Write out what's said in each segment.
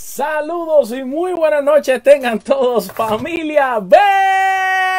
Saludos y muy buenas noches tengan todos familia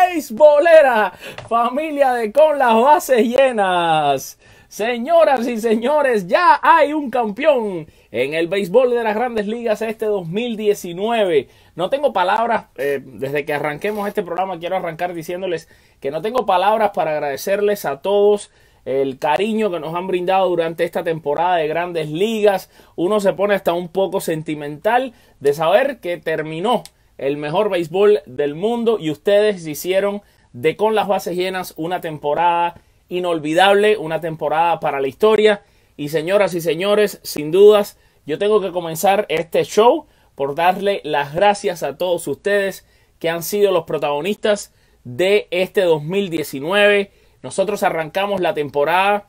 beisbolera, familia de con las bases llenas. Señoras y señores, ya hay un campeón en el béisbol de las grandes ligas este 2019. No tengo palabras, eh, desde que arranquemos este programa quiero arrancar diciéndoles que no tengo palabras para agradecerles a todos el cariño que nos han brindado durante esta temporada de grandes ligas. Uno se pone hasta un poco sentimental de saber que terminó el mejor béisbol del mundo y ustedes hicieron de con las bases llenas una temporada inolvidable, una temporada para la historia. Y señoras y señores, sin dudas, yo tengo que comenzar este show por darle las gracias a todos ustedes que han sido los protagonistas de este 2019 nosotros arrancamos la temporada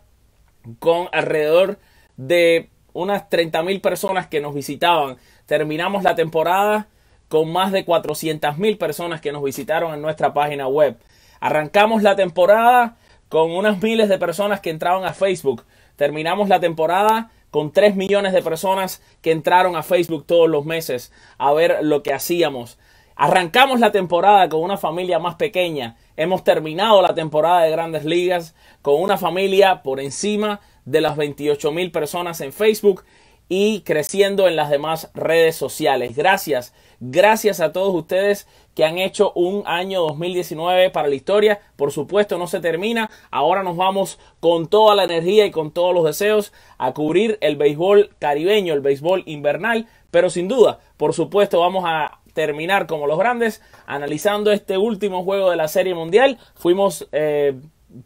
con alrededor de unas 30.000 personas que nos visitaban. Terminamos la temporada con más de 400.000 personas que nos visitaron en nuestra página web. Arrancamos la temporada con unas miles de personas que entraban a Facebook. Terminamos la temporada con 3 millones de personas que entraron a Facebook todos los meses a ver lo que hacíamos. Arrancamos la temporada con una familia más pequeña. Hemos terminado la temporada de grandes ligas con una familia por encima de las 28 mil personas en Facebook y creciendo en las demás redes sociales. Gracias, gracias a todos ustedes que han hecho un año 2019 para la historia. Por supuesto, no se termina. Ahora nos vamos con toda la energía y con todos los deseos a cubrir el béisbol caribeño, el béisbol invernal. Pero sin duda, por supuesto, vamos a terminar como los grandes analizando este último juego de la Serie Mundial. Fuimos, eh,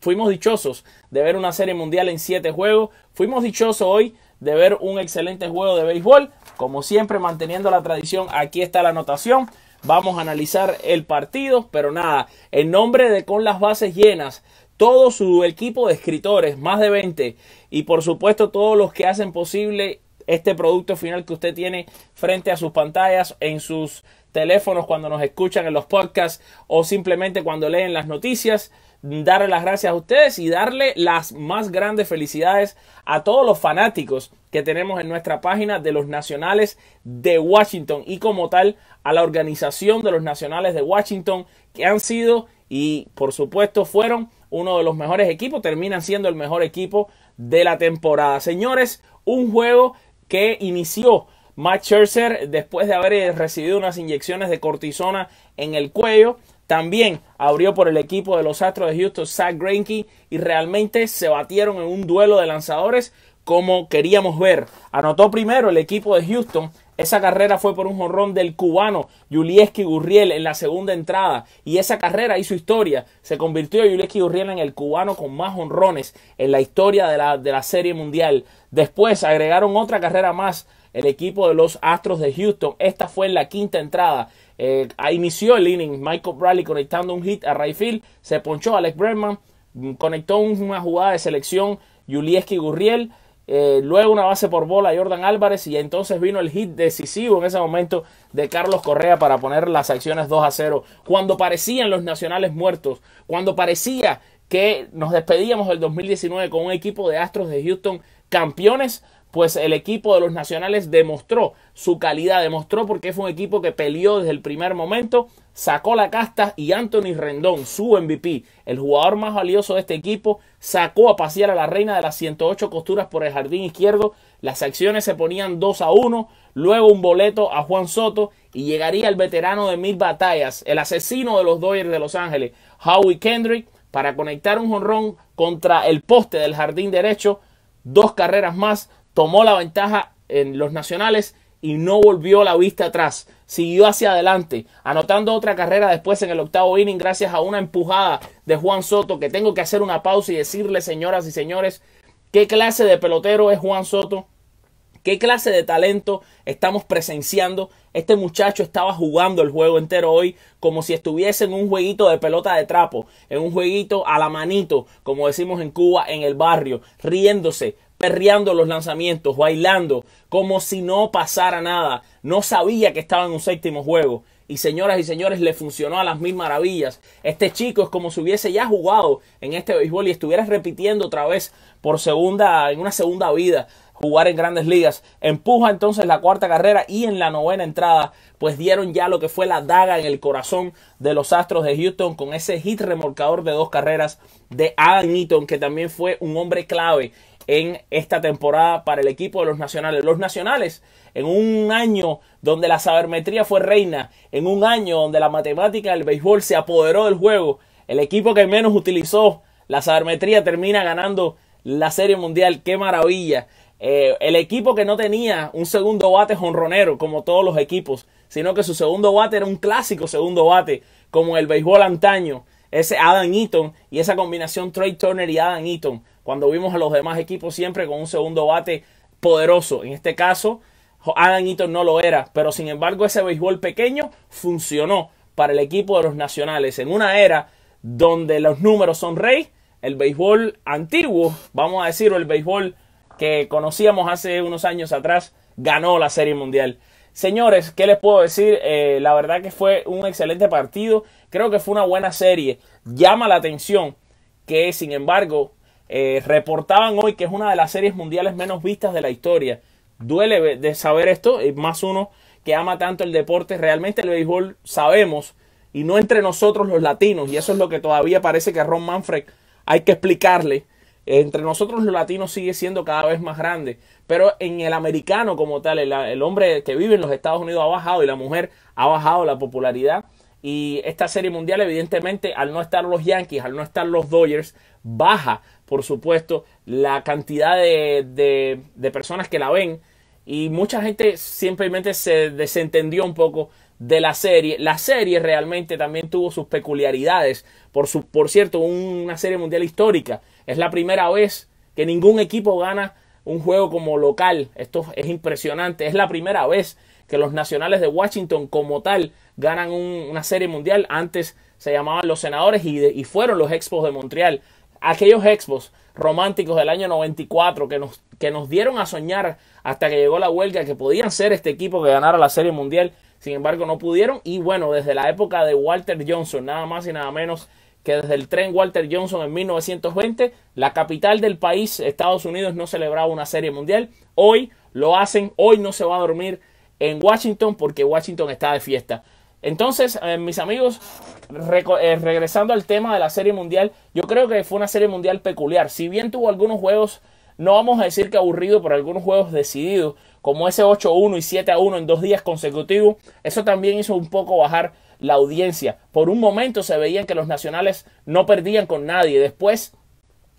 fuimos dichosos de ver una Serie Mundial en siete juegos. Fuimos dichosos hoy de ver un excelente juego de béisbol. Como siempre, manteniendo la tradición, aquí está la anotación. Vamos a analizar el partido, pero nada, en nombre de Con las Bases Llenas, todo su equipo de escritores, más de 20, y por supuesto todos los que hacen posible este producto final que usted tiene frente a sus pantallas, en sus teléfonos, cuando nos escuchan en los podcasts o simplemente cuando leen las noticias. Darle las gracias a ustedes y darle las más grandes felicidades a todos los fanáticos que tenemos en nuestra página de los Nacionales de Washington y como tal a la organización de los Nacionales de Washington que han sido y por supuesto fueron uno de los mejores equipos, terminan siendo el mejor equipo de la temporada. Señores, un juego que inició Matt Scherzer después de haber eh, recibido unas inyecciones de cortisona en el cuello. También abrió por el equipo de los Astros de Houston Zach Greinke y realmente se batieron en un duelo de lanzadores como queríamos ver. Anotó primero el equipo de Houston esa carrera fue por un jorrón del cubano Yulieski Gurriel en la segunda entrada. Y esa carrera hizo historia. Se convirtió Yulieski Gurriel en el cubano con más honrones en la historia de la, Serie Mundial. Después agregaron otra carrera más el equipo de los Astros de Houston. Esta fue en la quinta entrada. Eh, inició el inning Michael Bradley conectando un hit a Rayfield. Se ponchó Alex Bregman. Conectó una jugada de selección Yulieski Gurriel. Eh, luego una base por bola Jordan Álvarez y entonces vino el hit decisivo en ese momento de Carlos Correa para poner las acciones 2 a 0. Cuando parecían los nacionales muertos, cuando parecía que nos despedíamos del 2019 con un equipo de Astros de Houston campeones, pues el equipo de los Nacionales demostró su calidad, demostró porque fue un equipo que peleó desde el primer momento, sacó la casta y Anthony Rendón, su MVP, el jugador más valioso de este equipo, sacó a pasear a la reina de las 108 costuras por el jardín izquierdo, las acciones se ponían 2 a 1, luego un boleto a Juan Soto y llegaría el veterano de mil batallas, el asesino de los Doyers de Los Ángeles, Howie Kendrick, para conectar un jonrón contra el poste del jardín derecho, dos carreras más, tomó la ventaja en los nacionales y no volvió la vista atrás. Siguió hacia adelante, anotando otra carrera después en el octavo inning gracias a una empujada de Juan Soto, que tengo que hacer una pausa y decirle, señoras y señores, qué clase de pelotero es Juan Soto, qué clase de talento estamos presenciando. Este muchacho estaba jugando el juego entero hoy como si estuviese en un jueguito de pelota de trapo, en un jueguito a la manito, como decimos en Cuba, en el barrio, riéndose, perreando los lanzamientos, bailando, como si no pasara nada. No sabía que estaba en un séptimo juego. Y señoras y señores, le funcionó a las mil maravillas. Este chico es como si hubiese ya jugado en este béisbol y estuviera repitiendo otra vez por segunda, en una segunda vida jugar en grandes ligas. Empuja entonces la cuarta carrera y en la novena entrada, pues dieron ya lo que fue la daga en el corazón de los Astros de Houston con ese hit remolcador de dos carreras de Adam Eaton, que también fue un hombre clave en esta temporada para el equipo de los Nacionales. Los Nacionales, en un año donde la sabermetría fue reina, en un año donde la matemática del béisbol se apoderó del juego, el equipo que menos utilizó la sabermetría termina ganando la Serie Mundial. ¡Qué maravilla! Eh, el equipo que no tenía un segundo bate jonronero, como todos los equipos, sino que su segundo bate era un clásico segundo bate, como el béisbol antaño. Ese Adam Eaton y esa combinación Trey Turner y Adam Eaton cuando vimos a los demás equipos siempre con un segundo bate poderoso. En este caso, Adam Eaton no lo era, pero sin embargo ese béisbol pequeño funcionó para el equipo de los nacionales en una era donde los números son rey, el béisbol antiguo, vamos a decir, o el béisbol que conocíamos hace unos años atrás, ganó la Serie Mundial. Señores, ¿qué les puedo decir? Eh, la verdad que fue un excelente partido, creo que fue una buena serie, llama la atención que sin embargo eh, reportaban hoy que es una de las series mundiales menos vistas de la historia. Duele de saber esto, y eh, más uno que ama tanto el deporte. Realmente el béisbol sabemos, y no entre nosotros los latinos, y eso es lo que todavía parece que Ron Manfred hay que explicarle. Entre nosotros los latinos sigue siendo cada vez más grande, pero en el americano como tal, el, el hombre que vive en los Estados Unidos ha bajado y la mujer ha bajado la popularidad. Y esta serie mundial, evidentemente, al no estar los Yankees, al no estar los Dodgers, baja por supuesto, la cantidad de, personas que la ven. Y mucha gente simplemente se desentendió un poco de la serie. La serie realmente también tuvo sus peculiaridades. Por, por cierto, una serie mundial histórica. Es la primera vez que ningún equipo gana un juego como local. Esto es impresionante. Es la primera vez que los nacionales de Washington como tal ganan una serie mundial. Antes se llamaban los senadores y fueron los Expos de Montreal aquellos Expos románticos del año 94 que nos, que nos dieron a soñar hasta que llegó la huelga que podían ser este equipo que ganara la Serie Mundial. Sin embargo, no pudieron. Y bueno, desde la época de Walter Johnson, nada más y nada menos que desde el tren Walter Johnson en 1920, la capital del país, Estados Unidos, no celebraba una serie mundial. Hoy lo hacen, hoy no se va a dormir en Washington porque Washington está de fiesta. Entonces, eh, mis amigos, eh, regresando al tema de la Serie Mundial, yo creo que fue una Serie Mundial peculiar. Si bien tuvo algunos juegos, no vamos a decir que aburrido, pero algunos juegos decididos, como ese 8-1 y 7-1 en dos días consecutivos, eso también hizo un poco bajar la audiencia. Por un momento se veían que los nacionales no perdían con nadie. Después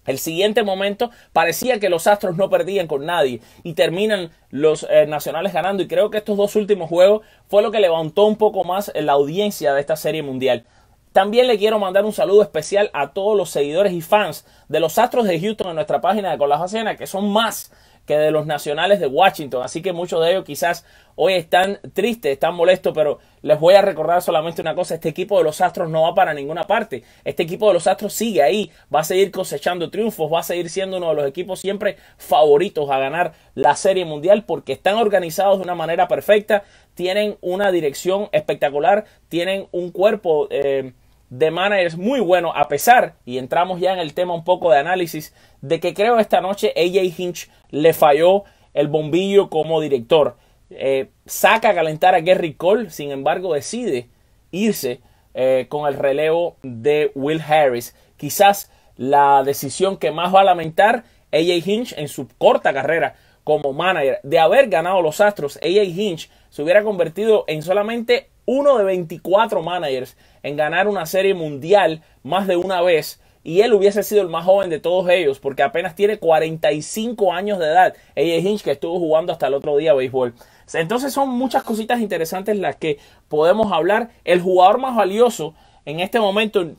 el siguiente momento parecía que los Astros no perdían con nadie y terminan los eh, Nacionales ganando y creo que estos dos últimos juegos fue lo que levantó un poco más la audiencia de esta serie mundial. También le quiero mandar un saludo especial a todos los seguidores y fans de los Astros de Houston en nuestra página de Con la que son más que de los nacionales de Washington. Así que muchos de ellos quizás hoy están tristes, están molestos, pero les voy a recordar solamente una cosa, este equipo de los Astros no va para ninguna parte. Este equipo de los Astros sigue ahí, va a seguir cosechando triunfos, va a seguir siendo uno de los equipos siempre favoritos a ganar la Serie Mundial porque están organizados de una manera perfecta, tienen una dirección espectacular, tienen un cuerpo... Eh, de managers muy bueno, a pesar, y entramos ya en el tema un poco de análisis, de que creo esta noche AJ Hinch le falló el bombillo como director. Eh, saca a calentar a Gary Cole, sin embargo decide irse eh, con el relevo de Will Harris. Quizás la decisión que más va a lamentar AJ Hinch en su corta carrera como manager de haber ganado los Astros, AJ Hinch se hubiera convertido en solamente uno de 24 managers en ganar una serie mundial más de una vez. Y él hubiese sido el más joven de todos ellos, porque apenas tiene 45 años de edad. AJ Hinch, que estuvo jugando hasta el otro día béisbol. Entonces son muchas cositas interesantes las que podemos hablar. El jugador más valioso en este momento,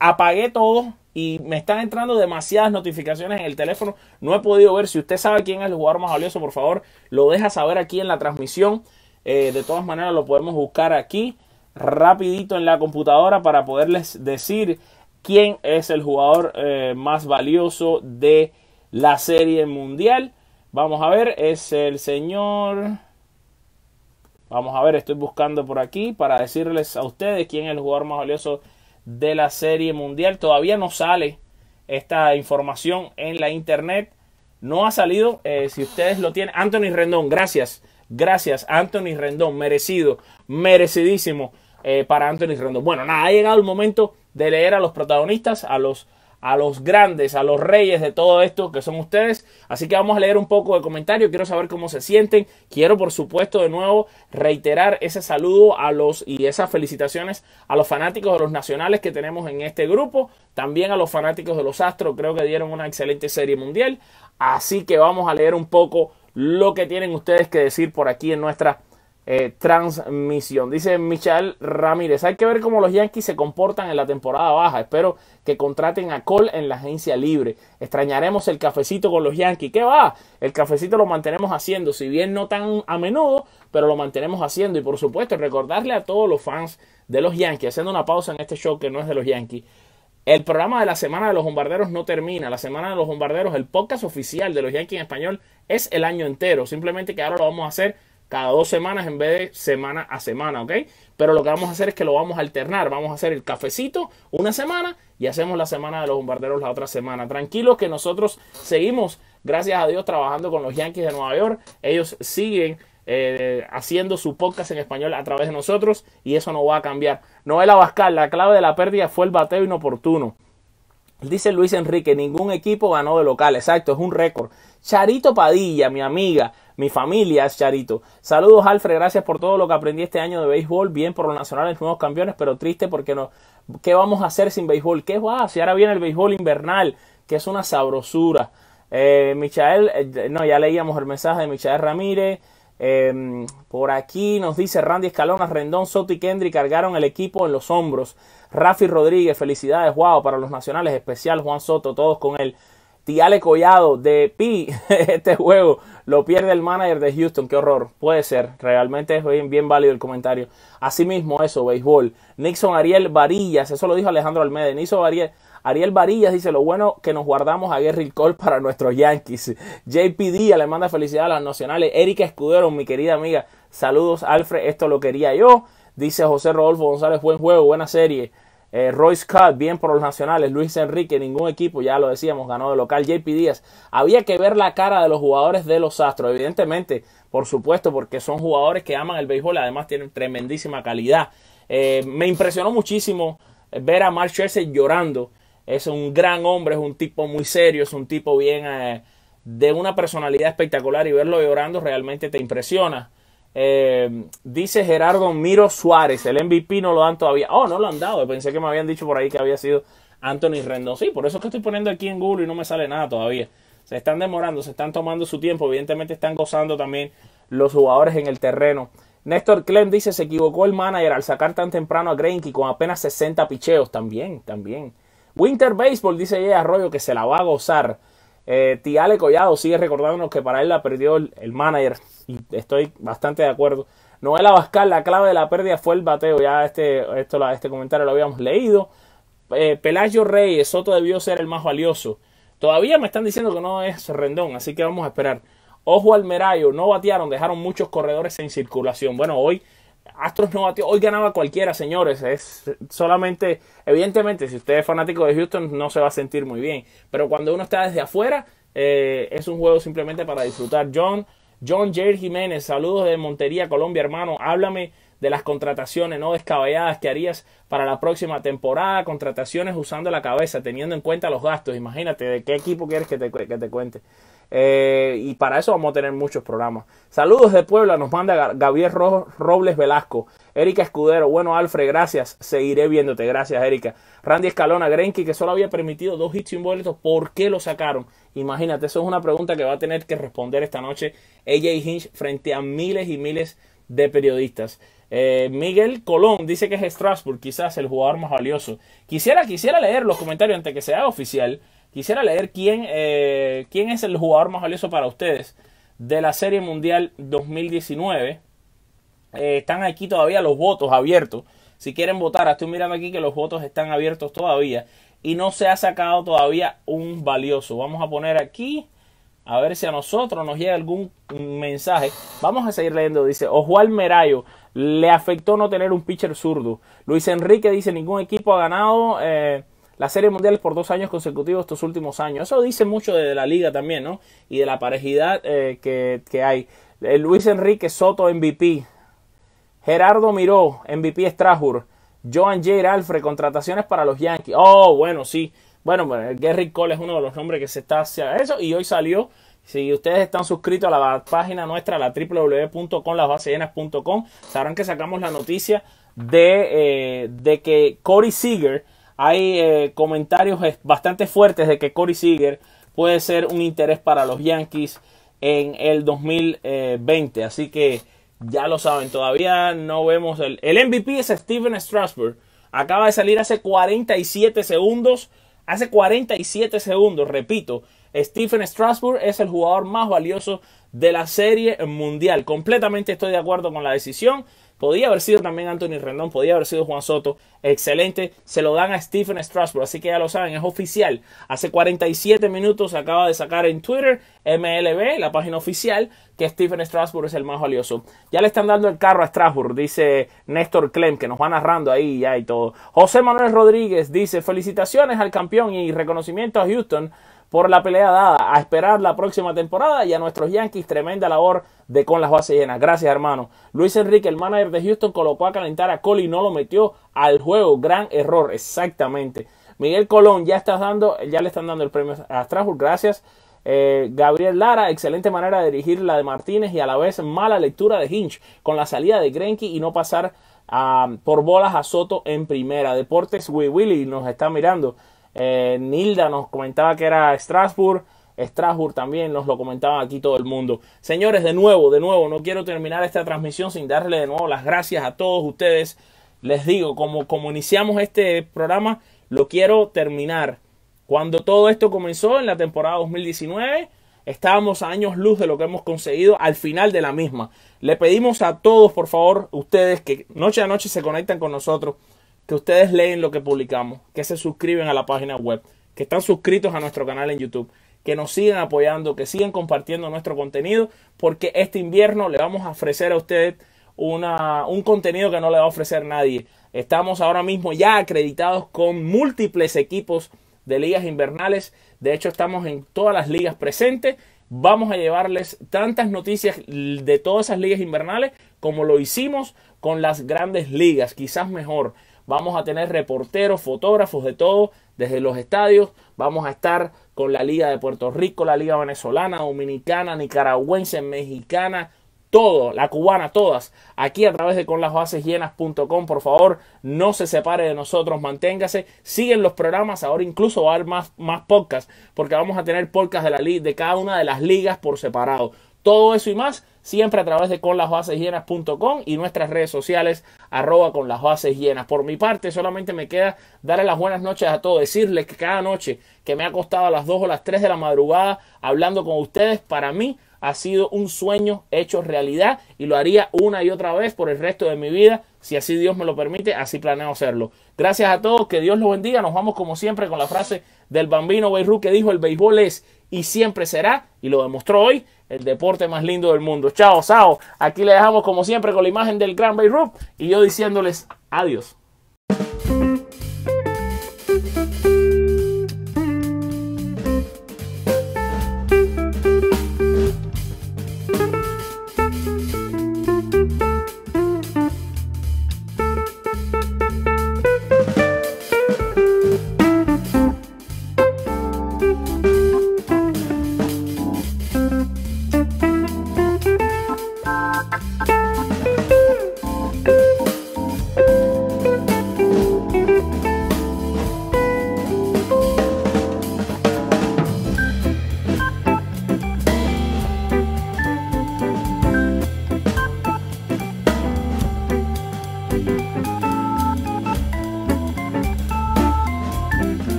apagué todo, y me están entrando demasiadas notificaciones en el teléfono. No he podido ver. Si usted sabe quién es el jugador más valioso, por favor, lo deja saber aquí en la transmisión. Eh, de todas maneras lo podemos buscar aquí rapidito en la computadora para poderles decir quién es el jugador eh, más valioso de la serie mundial. Vamos a ver, es el señor... Vamos a ver, estoy buscando por aquí para decirles a ustedes quién es el jugador más valioso de la serie mundial. Todavía no sale esta información en la internet. No ha salido. Eh, si ustedes lo tienen. Anthony Rendón, gracias. Gracias, Anthony Rendón, merecido, merecidísimo eh, para Anthony Rendón. Bueno, nada, ha llegado el momento de leer a los protagonistas, a los, a los grandes, a los reyes de todo esto que son ustedes. Así que vamos a leer un poco de comentarios. Quiero saber cómo se sienten. Quiero, por supuesto, de nuevo reiterar ese saludo a los y esas felicitaciones a los fanáticos de los nacionales que tenemos en este grupo. También a los fanáticos de los Astros. Creo que dieron una excelente serie mundial. Así que vamos a leer un poco lo que tienen ustedes que decir por aquí en nuestra eh, transmisión. Dice Michal Ramírez, hay que ver cómo los Yankees se comportan en la temporada baja. Espero que contraten a Cole en la agencia libre. Extrañaremos el cafecito con los Yankees. ¿Qué va? El cafecito lo mantenemos haciendo, si bien no tan a menudo, pero lo mantenemos haciendo. Y por supuesto, recordarle a todos los fans de los Yankees, haciendo una pausa en este show que no es de los Yankees. El programa de la Semana de los Bombarderos no termina. La Semana de los Bombarderos, el podcast oficial de los Yankees en español, es el año entero. Simplemente que ahora lo vamos a hacer cada dos semanas en vez de semana a semana, ¿ok? Pero lo que vamos a hacer es que lo vamos a alternar. Vamos a hacer el cafecito una semana y hacemos la semana de los bombarderos la otra semana. Tranquilos que nosotros seguimos, gracias a Dios, trabajando con los Yankees de Nueva York. Ellos siguen eh, haciendo su podcast en español a través de nosotros y eso no va a cambiar. Noel Abascal, la clave de la pérdida fue el bateo inoportuno. Dice Luis Enrique, ningún equipo ganó de local. Exacto, es un récord. Charito Padilla, mi amiga, mi familia es Charito. Saludos, Alfred, gracias por todo lo que aprendí este año de béisbol. Bien por los nacionales nuevos campeones, pero triste porque no. ¿Qué vamos a hacer sin béisbol? ¿Qué va? Si ahora viene el béisbol invernal, que es una sabrosura. Eh, Michael, eh, no, ya leíamos el mensaje de Michael Ramírez. Em, por aquí nos dice Randy Escalona, Rendón, Soto y Kendry cargaron el equipo en los hombros. Rafi Rodríguez, felicidades, wow, para los nacionales, especial Juan Soto, todos con él. Tiale Collado de Pi, este juego lo pierde el manager de Houston, qué horror, puede ser, realmente es bien, válido el comentario. Asimismo eso, béisbol. Nixon Ariel Varillas, eso lo dijo Alejandro Almeida, Nixon Ariel, Ariel Varillas dice lo bueno que nos guardamos a Gary Cole para nuestros Yankees. JP Díaz le manda felicidades a las nacionales. Erika Escudero, mi querida amiga. Saludos, Alfred. Esto lo quería yo. Dice José Rodolfo González, buen juego, buena serie. Eh, Roy Scott, bien por los nacionales. Luis Enrique, ningún equipo, ya lo decíamos, ganó de local. JP Díaz, había que ver la cara de los jugadores de los Astros, evidentemente, por supuesto, porque son jugadores que aman el béisbol, además tienen tremendísima calidad. Eh, me impresionó muchísimo ver a Mark Scherzer llorando es un gran hombre, es un tipo muy serio, es un tipo bien eh, de una personalidad espectacular y verlo llorando realmente te impresiona. Eh, dice Gerardo Miro Suárez, el MVP no lo dan todavía. Oh, no lo han dado. Pensé que me habían dicho por ahí que había sido Anthony Rendón. Sí, por eso es que estoy poniendo aquí en Google y no me sale nada todavía. Se están demorando, se están tomando su tiempo. Evidentemente están gozando también los jugadores en el terreno. Néstor Clem dice, se equivocó el manager al sacar tan temprano a Greinke con apenas 60 picheos. También, también. Winter Baseball, dice J. Arroyo, que se la va a gozar. Eh, Tiale Collado sigue recordándonos que para él la perdió el, manager. Y estoy bastante de acuerdo. Noel Abascal, la clave de la pérdida fue el bateo. Ya este, esto, este comentario lo habíamos leído. Eh, Pelagio Reyes, Soto debió ser el más valioso. Todavía me están diciendo que no es Rendón, así que vamos a esperar. Ojo al Merayo, no batearon, dejaron muchos corredores en circulación. Bueno, hoy Astros no Hoy ganaba cualquiera, señores. Es solamente, evidentemente, si usted es fanático de Houston, no se va a sentir muy bien. Pero cuando uno está desde afuera, eh, es un juego simplemente para disfrutar. John, John Jair Jiménez, saludos de Montería, Colombia, hermano. Háblame de las contrataciones no descabelladas que harías para la próxima temporada, contrataciones usando la cabeza, teniendo en cuenta los gastos. Imagínate de qué equipo quieres que te, cuente. Eh, y para eso vamos a tener muchos programas. Saludos de Puebla, nos manda Gabriel Robles Velasco. Erika Escudero, bueno Alfred, gracias. Seguiré viéndote, gracias Erika. Randy Escalona, Grenky, que solo había permitido dos hits boletos ¿por qué lo sacaron? Imagínate, eso es una pregunta que va a tener que responder esta noche AJ Hinch frente a miles y miles de periodistas. Eh, Miguel Colón dice que es Strasbourg, quizás el jugador más valioso. Quisiera, quisiera leer los comentarios antes que sea oficial. Quisiera leer quién, eh, quién es el jugador más valioso para ustedes de la Serie Mundial 2019. Eh, están aquí todavía los votos abiertos. Si quieren votar, estoy mirando aquí que los votos están abiertos todavía. Y no se ha sacado todavía un valioso. Vamos a poner aquí a ver si a nosotros nos llega algún mensaje. Vamos a seguir leyendo. Dice, o oh, Merayo, le afectó no tener un pitcher zurdo. Luis Enrique dice, ningún equipo ha ganado eh, la Serie Mundial por dos años consecutivos estos últimos años. Eso dice mucho de la liga también, ¿no? Y de la parejidad eh, que, que, hay. Eh, Luis Enrique Soto, MVP. Gerardo Miró, MVP Strasbourg. Joan J. Alfred, contrataciones para los Yankees. Oh, bueno, sí. Bueno, bueno, pues, Gary Cole es uno de los nombres que se está hacia eso y hoy salió. Si ustedes están suscritos a la página nuestra, la www.conlasbasellenas.com, sabrán que sacamos la noticia de, eh, que cory Seager, hay eh, comentarios bastante fuertes de que cory Seager puede ser un interés para los Yankees en el 2020. Así que ya lo saben, todavía no vemos el, el MVP es Steven Strasburg. Acaba de salir hace 47 segundos Hace 47 segundos, repito, Stephen Strasburg es el jugador más valioso de la serie mundial. Completamente estoy de acuerdo con la decisión. Podía haber sido también Anthony Rendón, podía haber sido Juan Soto. Excelente. Se lo dan a Stephen Strasburg, así que ya lo saben, es oficial. Hace 47 minutos acaba de sacar en Twitter, MLB, la página oficial, que Stephen Strasburg es el más valioso. Ya le están dando el carro a Strasburg, dice Néstor Clem, que nos va narrando ahí ya y todo. José Manuel Rodríguez dice: Felicitaciones al campeón y reconocimiento a Houston por la pelea dada. A esperar la próxima temporada y a nuestros Yankees tremenda labor de con las bases llenas. Gracias, hermano. Luis Enrique, el manager de Houston, colocó a calentar a Cole y no lo metió al juego. Gran error, exactamente. Miguel Colón, ya estás dando, ya le están dando el premio a Strasbourg. Gracias. Eh, Gabriel Lara, excelente manera de dirigir la de Martínez y a la vez mala lectura de Hinch con la salida de Grenky y no pasar ah, por bolas a Soto en primera. Deportes Willy nos está mirando. Eh, Nilda nos comentaba que era Strasbourg. Strasbourg también nos lo comentaba aquí todo el mundo. Señores, de nuevo, de nuevo, no quiero terminar esta transmisión sin darle de nuevo las gracias a todos ustedes. Les digo, como, como iniciamos este programa, lo quiero terminar. Cuando todo esto comenzó en la temporada 2019, estábamos a años luz de lo que hemos conseguido al final de la misma. Le pedimos a todos, por favor, ustedes que noche a noche se conectan con nosotros, que ustedes leen lo que publicamos, que se suscriben a la página web, que están suscritos a nuestro canal en YouTube, que nos sigan apoyando, que siguen compartiendo nuestro contenido, porque este invierno le vamos a ofrecer a ustedes un contenido que no le va a ofrecer nadie. Estamos ahora mismo ya acreditados con múltiples equipos de ligas invernales. De hecho, estamos en todas las ligas presentes. Vamos a llevarles tantas noticias de todas esas ligas invernales como lo hicimos con las grandes ligas, quizás mejor. Vamos a tener reporteros, fotógrafos de todo, desde los estadios. Vamos a estar con la Liga de Puerto Rico, la Liga Venezolana, Dominicana, Nicaragüense, Mexicana, todo, la cubana, todas, aquí a través de conlasbasesllenas.com. Por favor, no se separe de nosotros, manténgase, siguen los programas. Ahora incluso va a haber más, más podcasts, porque vamos a tener podcasts de, la, de cada una de las ligas por separado. Todo eso y más, siempre a través de conlasbasesllenas.com y nuestras redes sociales, arroba con las bases llenas. Por mi parte, solamente me queda darle las buenas noches a todos, decirles que cada noche que me ha costado a las 2 o las 3 de la madrugada hablando con ustedes, para mí ha sido un sueño hecho realidad y lo haría una y otra vez por el resto de mi vida. Si así Dios me lo permite, así planeo hacerlo. Gracias a todos, que Dios los bendiga. Nos vamos como siempre con la frase del bambino Beirut que dijo, el béisbol es y siempre será, y lo demostró hoy, el deporte más lindo del mundo. Chao, chao. Aquí le dejamos como siempre con la imagen del Gran Rope y yo diciéndoles adiós.